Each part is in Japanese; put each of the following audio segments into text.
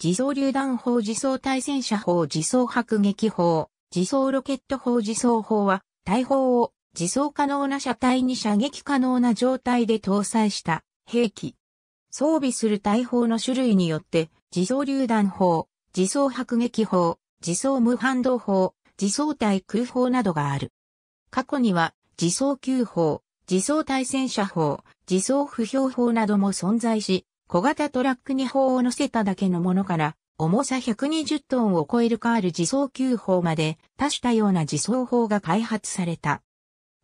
自走榴弾砲自走対戦車砲自走迫撃砲、自走ロケット砲自走砲は、大砲を自走可能な車体に射撃可能な状態で搭載した兵器。装備する大砲の種類によって、自走榴弾砲、自走迫撃砲、自走無反動砲、自走対空砲などがある。過去には、自走急砲、自走対戦車砲、自走不評砲なども存在し、小型トラック2砲を乗せただけのものから、重さ120トンを超えるカール自走級砲まで多種多様な自走砲が開発された。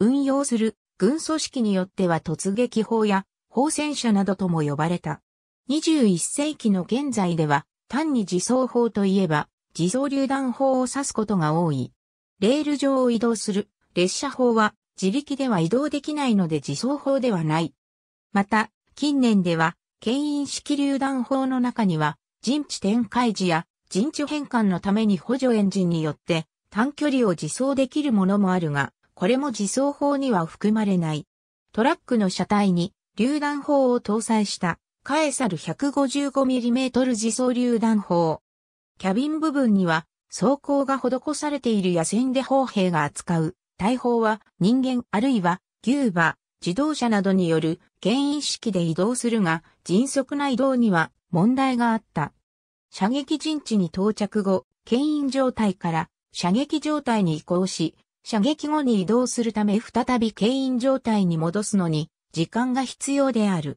運用する軍組織によっては突撃砲や砲戦車などとも呼ばれた。21世紀の現在では単に自走砲といえば自走榴弾砲を指すことが多い。レール上を移動する列車砲は自力では移動できないので自走砲ではない。また近年では牽引式榴弾砲の中には、陣地展開時や陣地変換のために補助エンジンによって短距離を自走できるものもあるが、これも自走砲には含まれない。トラックの車体に榴弾砲を搭載したカエサル 155mm 自走榴弾砲。キャビン部分には装甲が施されている野戦で砲兵が扱う大砲は人間あるいは牛馬、自動車などによる牽引式で移動するが、迅速な移動には問題があった。射撃陣地に到着後、牽引状態から射撃状態に移行し、射撃後に移動するため再び牽引状態に戻すのに時間が必要である。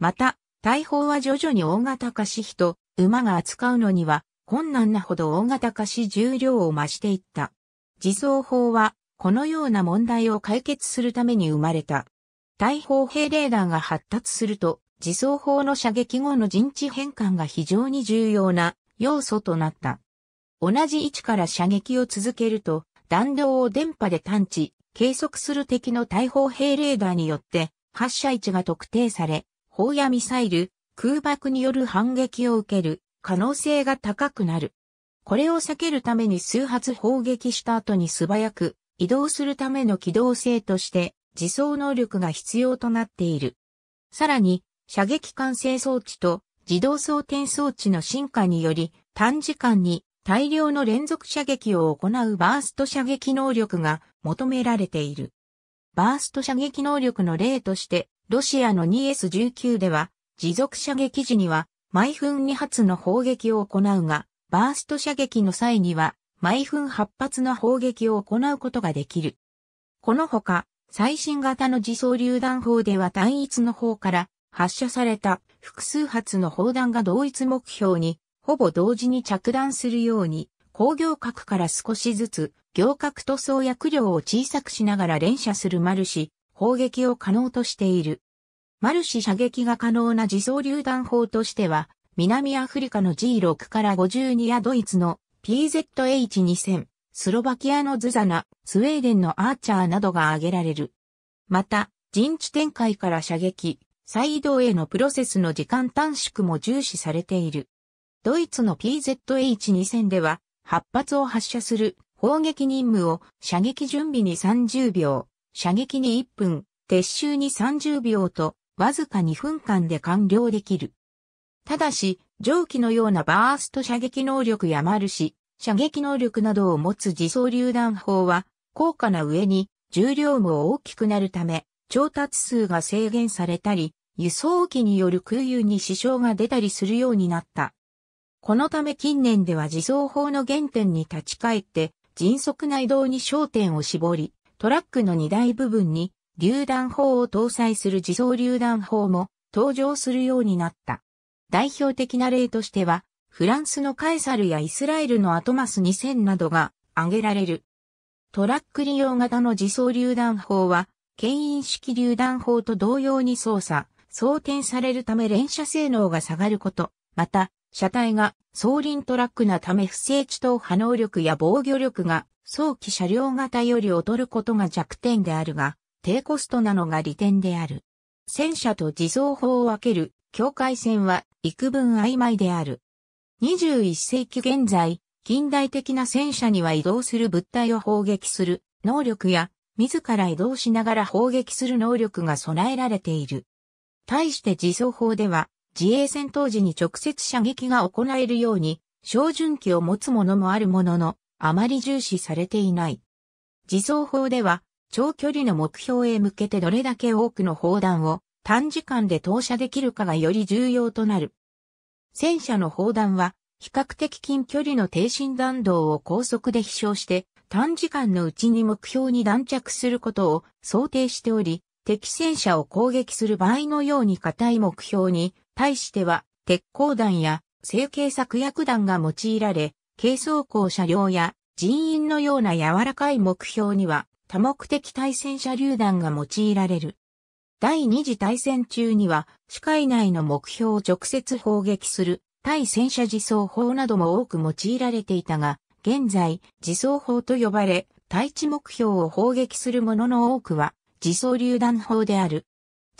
また、大砲は徐々に大型化し人、馬が扱うのには困難なほど大型化し重量を増していった。自走砲はこのような問題を解決するために生まれた。大砲兵レーダーが発達すると、自走砲の射撃後の陣地変換が非常に重要な要素となった。同じ位置から射撃を続けると、弾道を電波で探知、計測する敵の大砲兵レーダーによって、発射位置が特定され、砲やミサイル、空爆による反撃を受ける可能性が高くなる。これを避けるために数発砲撃した後に素早く移動するための機動性として自走能力が必要となっている。さらに、射撃管制装置と自動装填装置の進化により、短時間に大量の連続射撃を行うバースト射撃能力が求められている。バースト射撃能力の例として、ロシアの 2S19 では、持続射撃時には、毎分2発の砲撃を行うが、バースト射撃の際には、毎分8発の砲撃を行うことができる。このほか、最新型の自走榴弾砲では単一の方から発射された複数発の砲弾が同一目標にほぼ同時に着弾するように工業核から少しずつ行革塗装薬量を小さくしながら連射するマルシ砲撃を可能としている。マルシ射撃が可能な自走榴弾砲としては南アフリカの G6 から52やドイツの PZH2000 スロバキアのズザナ、スウェーデンのアーチャーなどが挙げられる。また、陣地展開から射撃、再移動へのプロセスの時間短縮も重視されている。ドイツの PZH2000 では、8発を発射する砲撃任務を射撃準備に30秒、射撃に1分、撤収に30秒と、わずか2分間で完了できる。ただし、蒸気のようなバースト射撃能力やマルシ、射撃能力などを持つ自走榴弾砲は、高価な上に重量も大きくなるため、調達数が制限されたり、輸送機による空輸に支障が出たりするようになった。このため近年では自走砲の原点に立ち返って、迅速な移動に焦点を絞り、トラックの荷台部分に榴弾砲を搭載する自走榴弾砲も登場するようになった。代表的な例としては、フランスのカエサルやイスラエルのアトマス2000などが挙げられる。トラック利用型の自走榴弾砲は、牽引式榴弾砲と同様に操作、装填されるため連射性能が下がること、また、車体が装輪トラックなため不正地等波能力や防御力が早期車両型より劣ることが弱点であるが、低コストなのが利点である。戦車と自走砲を分ける境界線は幾分曖昧である。21世紀現在、近代的な戦車には移動する物体を砲撃する能力や、自ら移動しながら砲撃する能力が備えられている。対して自走砲では、自衛戦闘時に直接射撃が行えるように、照準器を持つものもあるものの、あまり重視されていない。自走砲では、長距離の目標へ向けてどれだけ多くの砲弾を短時間で投射できるかがより重要となる。戦車の砲弾は、比較的近距離の低身弾道を高速で飛翔して、短時間のうちに目標に弾着することを想定しており、敵戦車を攻撃する場合のように硬い目標に対しては、鉄鋼弾や成形策薬弾が用いられ、軽装甲車両や人員のような柔らかい目標には多目的対戦車榴弾が用いられる。第二次大戦中には、視界内の目標を直接砲撃する、対戦車自走砲なども多く用いられていたが、現在、自走砲と呼ばれ、対地目標を砲撃するものの多くは、自走榴弾砲である。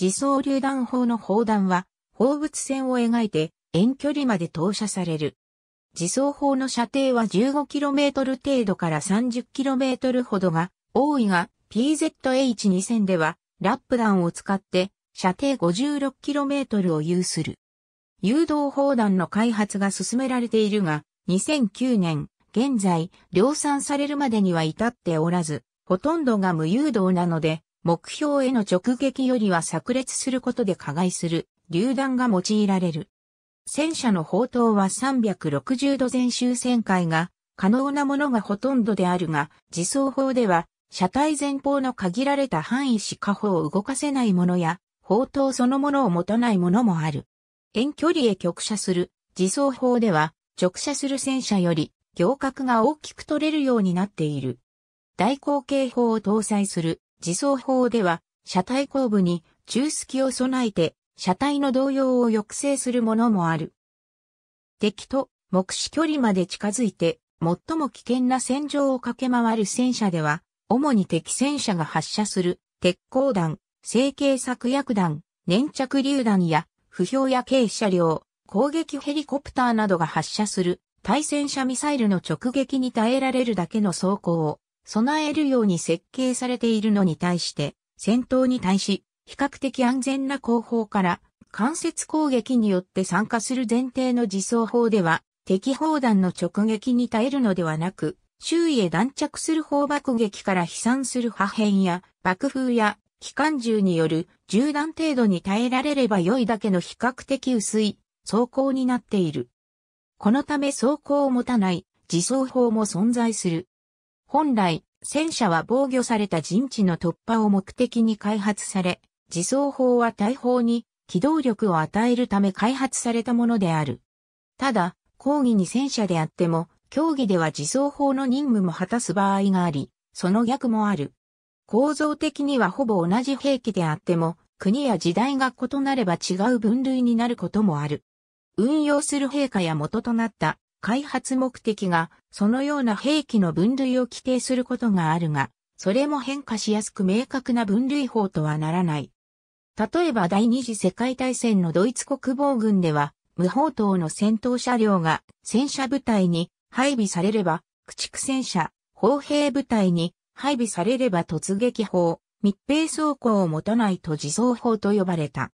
自走榴弾砲の砲弾は、放物線を描いて、遠距離まで投射される。自走砲の射程は 15km 程度から 30km ほどが、多いが、PZH2000 では、ラップ弾を使って射程 56km を有する。誘導砲弾の開発が進められているが、2009年、現在、量産されるまでには至っておらず、ほとんどが無誘導なので、目標への直撃よりは炸裂することで加害する、榴弾が用いられる。戦車の砲塔は360度全周旋回が可能なものがほとんどであるが、自走砲では車体前方の限られた範囲しか歩を動かせないものや、砲塔そのものを持たないものもある。遠距離へ曲射する自走砲では、直射する戦車より行角が大きく取れるようになっている。大口径砲を搭載する自走砲では、車体後部に中隙を備えて、車体の動揺を抑制するものもある。敵と目視距離まで近づいて、最も危険な戦場を駆け回る戦車では、主に敵戦車が発射する鉄鋼弾、成形作薬弾、粘着榴弾や不評や軽車両、攻撃ヘリコプターなどが発射する対戦車ミサイルの直撃に耐えられるだけの装甲を備えるように設計されているのに対して、戦闘に対し、比較的安全な後方から間接攻撃によって参加する前提の自走砲では、敵砲弾の直撃に耐えるのではなく、周囲へ弾着する砲爆撃から飛散する破片や爆風や機関銃による銃弾程度に耐えられれば良いだけの比較的薄い装甲になっている。このため装甲を持たない自走砲も存在する。本来、戦車は防御された陣地の突破を目的に開発され、自走砲は大砲に機動力を与えるため開発されたものである。ただ、抗議に戦車であっても、競技では自走法の任務も果たす場合があり、その逆もある。構造的にはほぼ同じ兵器であっても、国や時代が異なれば違う分類になることもある。運用する陛下や元となった開発目的が、そのような兵器の分類を規定することがあるが、それも変化しやすく明確な分類法とはならない。例えば第二次世界大戦のドイツ国防軍では、無砲塔の戦闘車両が戦車部隊に配備されれば、駆逐戦車、砲兵部隊に配備されれば突撃砲、密閉装甲を持たないと自走砲と呼ばれた。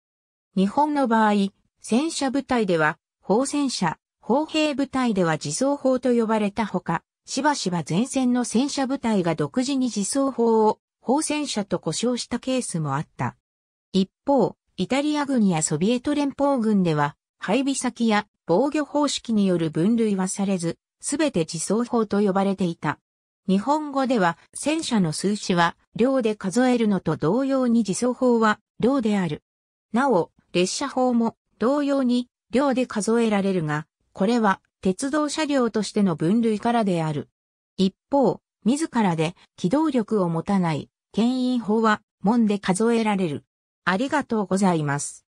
日本の場合、戦車部隊では、砲戦車、砲兵部隊では自走砲と呼ばれたほか、しばしば前線の戦車部隊が独自に自走砲を砲戦車と呼称したケースもあった。一方、イタリア軍やソビエト連邦軍では、配備先や防御方式による分類はされず、すべて自走砲と呼ばれていた。日本語では戦車の数詞は量で数えるのと同様に自走砲は量である。なお、列車砲も同様に量で数えられるが、これは鉄道車両としての分類からである。一方、自らで機動力を持たない牽引砲は門で数えられる。ありがとうございます。